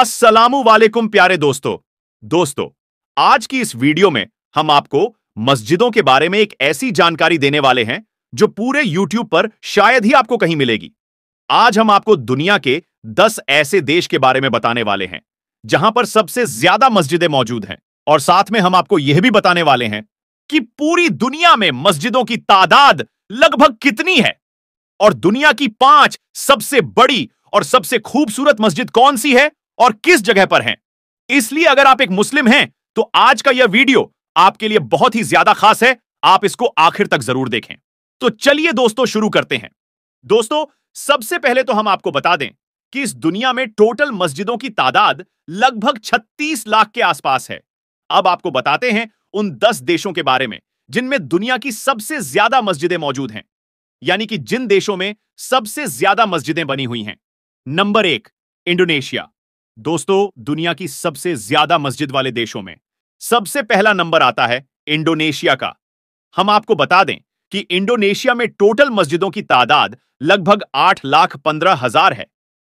असलाम वालेकुम प्यारे दोस्तों दोस्तों आज की इस वीडियो में हम आपको मस्जिदों के बारे में एक ऐसी जानकारी देने वाले हैं जो पूरे YouTube पर शायद ही आपको कहीं मिलेगी आज हम आपको दुनिया के 10 ऐसे देश के बारे में बताने वाले हैं जहां पर सबसे ज्यादा मस्जिदें मौजूद हैं और साथ में हम आपको यह भी बताने वाले हैं कि पूरी दुनिया में मस्जिदों की तादाद लगभग कितनी है और दुनिया की पांच सबसे बड़ी और सबसे खूबसूरत मस्जिद कौन सी है और किस जगह पर हैं इसलिए अगर आप एक मुस्लिम हैं तो आज का यह वीडियो आपके लिए बहुत ही ज्यादा खास है आप इसको आखिर तक जरूर देखें तो चलिए दोस्तों शुरू करते हैं दोस्तों सबसे पहले तो हम आपको बता दें कि इस दुनिया में टोटल मस्जिदों की तादाद लगभग 36 लाख के आसपास है अब आपको बताते हैं उन 10 देशों के बारे में जिनमें दुनिया की सबसे ज्यादा मस्जिदें मौजूद हैं यानी कि जिन देशों में सबसे ज्यादा मस्जिदें बनी हुई हैं नंबर एक इंडोनेशिया दोस्तों दुनिया की सबसे ज्यादा मस्जिद वाले देशों में सबसे पहला नंबर आता है इंडोनेशिया का हम आपको बता दें कि इंडोनेशिया में टोटल मस्जिदों की तादाद लगभग आठ लाख पंद्रह हजार है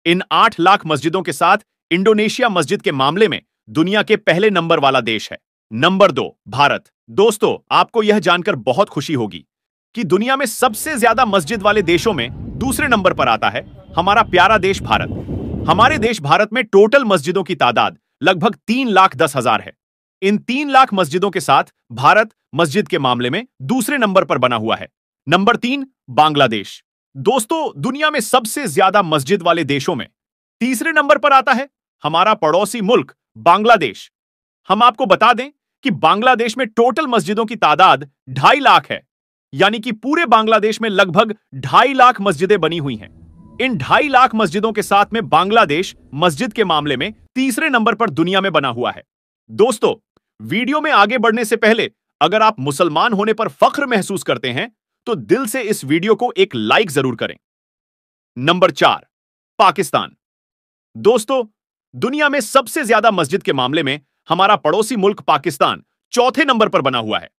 इन आठ लाख मस्जिदों के साथ इंडोनेशिया मस्जिद के मामले में दुनिया के पहले नंबर वाला देश है नंबर दो भारत दोस्तों आपको यह जानकर बहुत खुशी होगी कि दुनिया में सबसे ज्यादा मस्जिद वाले देशों में दूसरे नंबर पर आता है हमारा प्यारा देश भारत हमारे देश भारत में टोटल मस्जिदों की तादाद लगभग तीन लाख दस हजार है इन तीन लाख मस्जिदों के साथ भारत मस्जिद के मामले में दूसरे नंबर पर बना हुआ है नंबर तीन बांग्लादेश दोस्तों दुनिया में सबसे ज्यादा मस्जिद वाले देशों में तीसरे नंबर पर आता है हमारा पड़ोसी मुल्क बांग्लादेश हम आपको बता दें कि बांग्लादेश में टोटल मस्जिदों की तादाद ढाई लाख है यानी कि पूरे बांग्लादेश में लगभग ढाई लाख मस्जिदें बनी हुई हैं इन ढाई लाख मस्जिदों के साथ में बांग्लादेश मस्जिद के मामले में तीसरे नंबर पर दुनिया में बना हुआ है दोस्तों वीडियो में आगे बढ़ने से पहले अगर आप मुसलमान होने पर फख्र महसूस करते हैं तो दिल से इस वीडियो को एक लाइक जरूर करें नंबर चार पाकिस्तान दोस्तों दुनिया में सबसे ज्यादा मस्जिद के मामले में हमारा पड़ोसी मुल्क पाकिस्तान चौथे नंबर पर बना हुआ है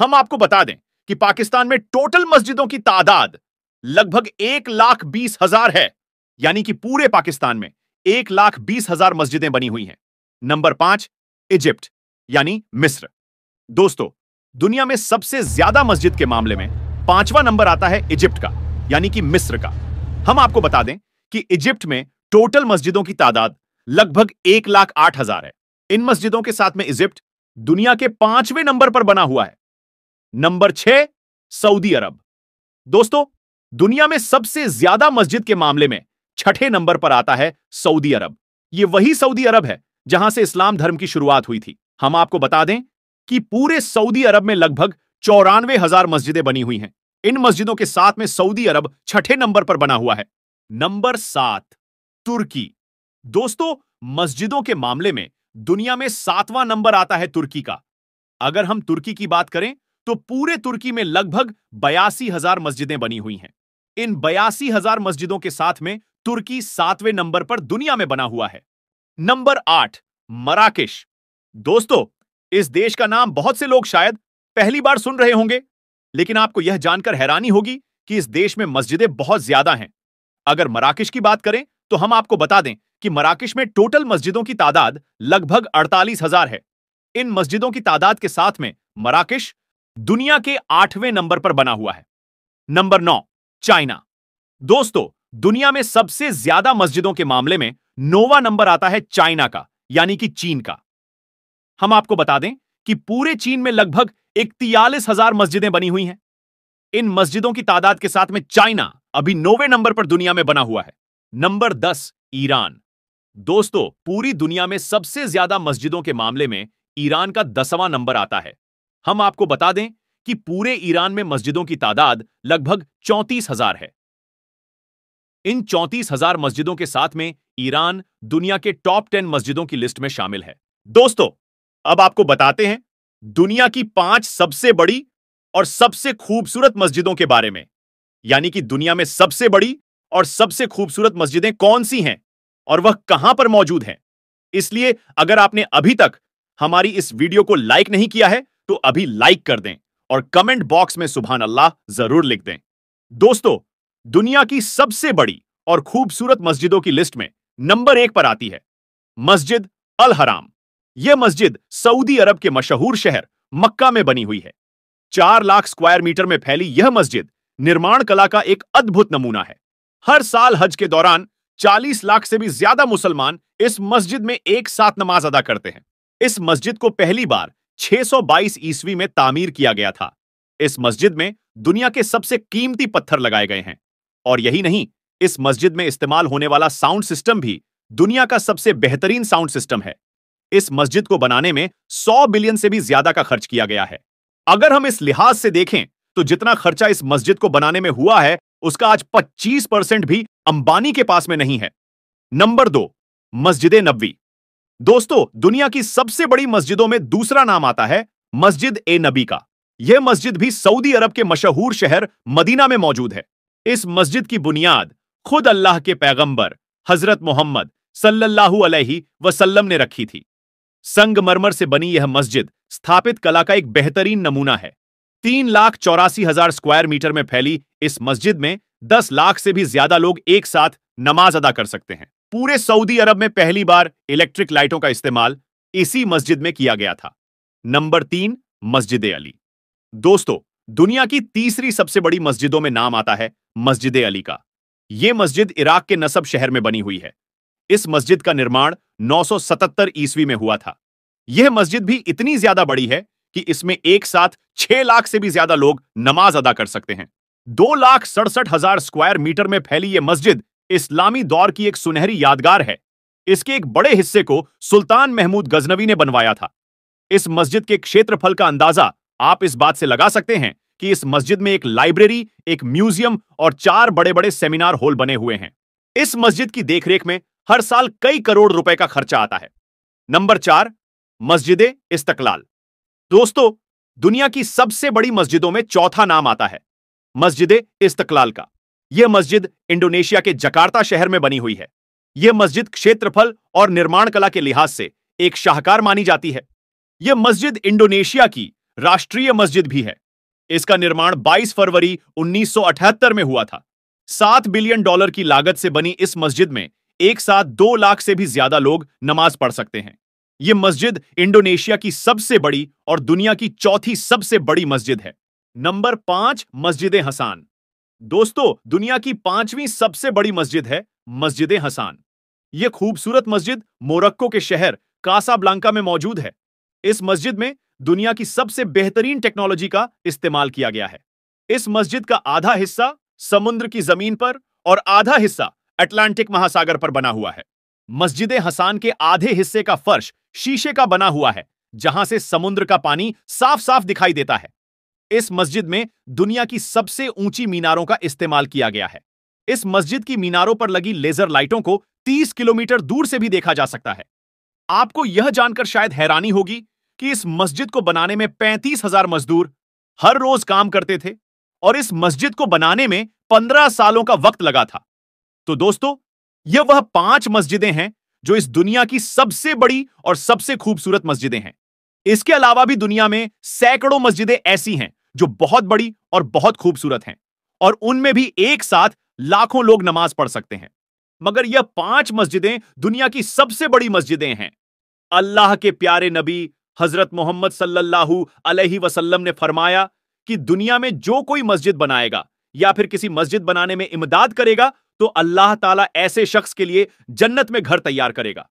हम आपको बता दें कि पाकिस्तान में टोटल मस्जिदों की तादाद लगभग एक लाख बीस हजार है यानी कि पूरे पाकिस्तान में एक लाख बीस हजार मस्जिदें बनी हुई हैं नंबर पांच इजिप्ट यानी मिस्र दोस्तों दुनिया में सबसे ज्यादा मस्जिद के मामले में पांचवा नंबर आता है इजिप्ट का यानी कि मिस्र का हम आपको बता दें कि इजिप्ट में टोटल मस्जिदों की तादाद लगभग एक लाख आठ हजार है इन मस्जिदों के साथ में इजिप्ट दुनिया के पांचवें नंबर पर बना हुआ है नंबर छह सऊदी अरब दोस्तों दुनिया में सबसे ज्यादा मस्जिद के मामले में छठे नंबर पर आता है सऊदी अरब ये वही सऊदी अरब है जहां से इस्लाम धर्म की शुरुआत हुई थी हम आपको बता दें कि पूरे सऊदी अरब में लगभग चौरानवे हजार मस्जिदें बनी हुई हैं इन मस्जिदों के साथ में सऊदी अरब छठे नंबर पर बना हुआ है नंबर सात तुर्की दोस्तों मस्जिदों के मामले में दुनिया में सातवां नंबर आता है तुर्की का अगर हम तुर्की की बात करें तो पूरे तुर्की में लगभग बयासी हजार मस्जिदें बनी हुई हैं इन बयासी हजार मस्जिदों के साथ में तुर्की सातवें नंबर पर दुनिया में बना हुआ है नंबर आठ मराकेश दोस्तों इस देश का नाम बहुत से लोग शायद पहली बार सुन रहे होंगे लेकिन आपको यह जानकर हैरानी होगी कि इस देश में मस्जिदें बहुत ज्यादा हैं अगर मराकेश की बात करें तो हम आपको बता दें कि मराकेश में टोटल मस्जिदों की तादाद लगभग अड़तालीस हजार है इन मस्जिदों की तादाद के साथ में मराकेश दुनिया के आठवें नंबर पर बना हुआ है नंबर नौ चाइना दोस्तों दुनिया में सबसे ज्यादा मस्जिदों के मामले में नोवा नंबर आता है चाइना का यानी कि चीन का हम आपको बता दें कि पूरे चीन में लगभग इकतीलीस हजार मस्जिदें बनी हुई हैं इन मस्जिदों की तादाद के साथ में चाइना अभी नोवे नंबर पर दुनिया में बना हुआ है नंबर दस ईरान दोस्तों पूरी दुनिया में सबसे ज्यादा मस्जिदों के मामले में ईरान का दसवां नंबर आता है हम आपको बता दें कि पूरे ईरान में मस्जिदों की तादाद लगभग चौंतीस हजार है इन चौंतीस हजार मस्जिदों के साथ में ईरान दुनिया के टॉप टेन मस्जिदों की लिस्ट में शामिल है दोस्तों अब आपको बताते हैं दुनिया की पांच सबसे बड़ी और सबसे खूबसूरत मस्जिदों के बारे में यानी कि दुनिया में सबसे बड़ी और सबसे खूबसूरत मस्जिदें कौन सी हैं और वह कहां पर मौजूद हैं इसलिए अगर आपने अभी तक हमारी इस वीडियो को लाइक नहीं किया है तो अभी लाइक कर दें और कमेंट बॉक्स में सुबहान अल्लाह जरूर लिख दें दोस्तों दुनिया की सबसे बड़ी और खूबसूरत मस्जिदों की लिस्ट में नंबर एक पर आती है मस्जिद अल हराम यह मस्जिद सऊदी अरब के मशहूर शहर मक्का में बनी हुई है चार लाख स्क्वायर मीटर में फैली यह मस्जिद निर्माण कला का एक अद्भुत नमूना है हर साल हज के दौरान 40 लाख से भी ज्यादा मुसलमान इस मस्जिद में एक साथ नमाज अदा करते हैं इस मस्जिद को पहली बार 622 ईस्वी में तामीर किया गया था इस मस्जिद में दुनिया के सबसे कीमती पत्थर लगाए गए हैं और यही नहीं इस मस्जिद में इस्तेमाल होने वाला साउंड सिस्टम भी दुनिया का सबसे बेहतरीन साउंड सिस्टम है इस मस्जिद को बनाने में 100 बिलियन से भी ज्यादा का खर्च किया गया है अगर हम इस लिहाज से देखें तो जितना खर्चा इस मस्जिद को बनाने में हुआ है उसका आज 25 परसेंट भी अंबानी के पास में नहीं है नंबर दो मस्जिद नब्बी दोस्तों दुनिया की सबसे बड़ी मस्जिदों में दूसरा नाम आता है मस्जिद ए नबी का यह मस्जिद भी सऊदी अरब के मशहूर शहर मदीना में मौजूद है इस मस्जिद की बुनियाद खुद अल्लाह के पैगंबर हजरत मोहम्मद सल्लल्लाहु अलैहि वसल्लम ने रखी थी संगमरमर से बनी यह मस्जिद स्थापित कला का एक बेहतरीन नमूना है तीन लाख चौरासी हजार स्क्वायर मीटर में फैली इस मस्जिद में दस लाख से भी ज्यादा लोग एक साथ नमाज अदा कर सकते हैं पूरे सऊदी अरब में पहली बार इलेक्ट्रिक लाइटों का इस्तेमाल इसी मस्जिद में किया गया था नंबर तीन मस्जिद अली दोस्तों दुनिया की तीसरी सबसे बड़ी मस्जिदों में नाम आता है मस्जिद अली का यह मस्जिद इराक के नसब शहर में बनी हुई है इस मस्जिद का निर्माण 977 ईस्वी में हुआ था यह मस्जिद भी इतनी ज्यादा बड़ी है कि इसमें एक साथ छह लाख से भी ज्यादा लोग नमाज अदा कर सकते हैं दो लाख सड़सठ हजार स्क्वायर मीटर में फैली यह मस्जिद इस्लामी दौर की एक सुनहरी यादगार है इसके एक बड़े हिस्से को सुल्तान महमूद गजनवी ने बनवाया था इस मस्जिद के क्षेत्रफल का अंदाजा आप इस बात से लगा सकते हैं कि इस मस्जिद में एक लाइब्रेरी एक म्यूजियम और चार बड़े बड़े सेमिनार हॉल बने हुए हैं इस मस्जिद की देखरेख में हर साल कई करोड़ रुपए का खर्चा आता है नंबर चार मस्जिद इस्तकलाल दोस्तों दुनिया की सबसे बड़ी मस्जिदों में चौथा नाम आता है मस्जिद इस्तकलाल का यह मस्जिद इंडोनेशिया के जकार्ता शहर में बनी हुई है यह मस्जिद क्षेत्रफल और निर्माण कला के लिहाज से एक शाहकार मानी जाती है यह मस्जिद इंडोनेशिया की राष्ट्रीय मस्जिद भी है इसका निर्माण 22 फरवरी 1978 में हुआ था सात बिलियन डॉलर की लागत से बनी इस मस्जिद में एक साथ दो लाख से भी ज्यादा लोग नमाज पढ़ सकते हैं यह मस्जिद इंडोनेशिया की सबसे बड़ी और दुनिया की चौथी सबसे बड़ी मस्जिद है नंबर पांच मस्जिद हसान दोस्तों दुनिया की पांचवी सबसे बड़ी मस्जिद है मस्जिद हसान ये खूबसूरत मस्जिद मोरक्को के शहर कासाब्लांका में मौजूद है इस मस्जिद में दुनिया की सबसे बेहतरीन टेक्नोलॉजी का इस्तेमाल किया गया है इस मस्जिद का आधा हिस्सा समुद्र की जमीन पर और आधा हिस्सा अटलांटिक महासागर पर बना हुआ है मस्जिद हसान के आधे हिस्से का फर्श शीशे का बना हुआ है जहां से समुद्र का पानी साफ साफ दिखाई देता है इस मस्जिद में दुनिया की सबसे ऊंची मीनारों का इस्तेमाल किया गया है इस मस्जिद की मीनारों पर लगी लेजर लाइटों को 30 किलोमीटर दूर से भी देखा जा सकता है आपको यह जानकर शायद हैरानी होगी कि इस मस्जिद को बनाने में पैंतीस हजार मजदूर हर रोज काम करते थे और इस मस्जिद को बनाने में पंद्रह सालों का वक्त लगा था तो दोस्तों यह वह पांच मस्जिदें हैं जो इस दुनिया की सबसे बड़ी और सबसे खूबसूरत मस्जिदें हैं इसके अलावा भी दुनिया में सैकड़ों मस्जिदें ऐसी हैं जो बहुत बड़ी और बहुत खूबसूरत हैं और उनमें भी एक साथ लाखों लोग नमाज पढ़ सकते हैं मगर यह पांच मस्जिदें दुनिया की सबसे बड़ी मस्जिदें हैं अल्लाह के प्यारे नबी हजरत मोहम्मद सल्लल्लाहु अलैहि वसल्लम ने फरमाया कि दुनिया में जो कोई मस्जिद बनाएगा या फिर किसी मस्जिद बनाने में इमदाद करेगा तो अल्लाह ताला ऐसे शख्स के लिए जन्नत में घर तैयार करेगा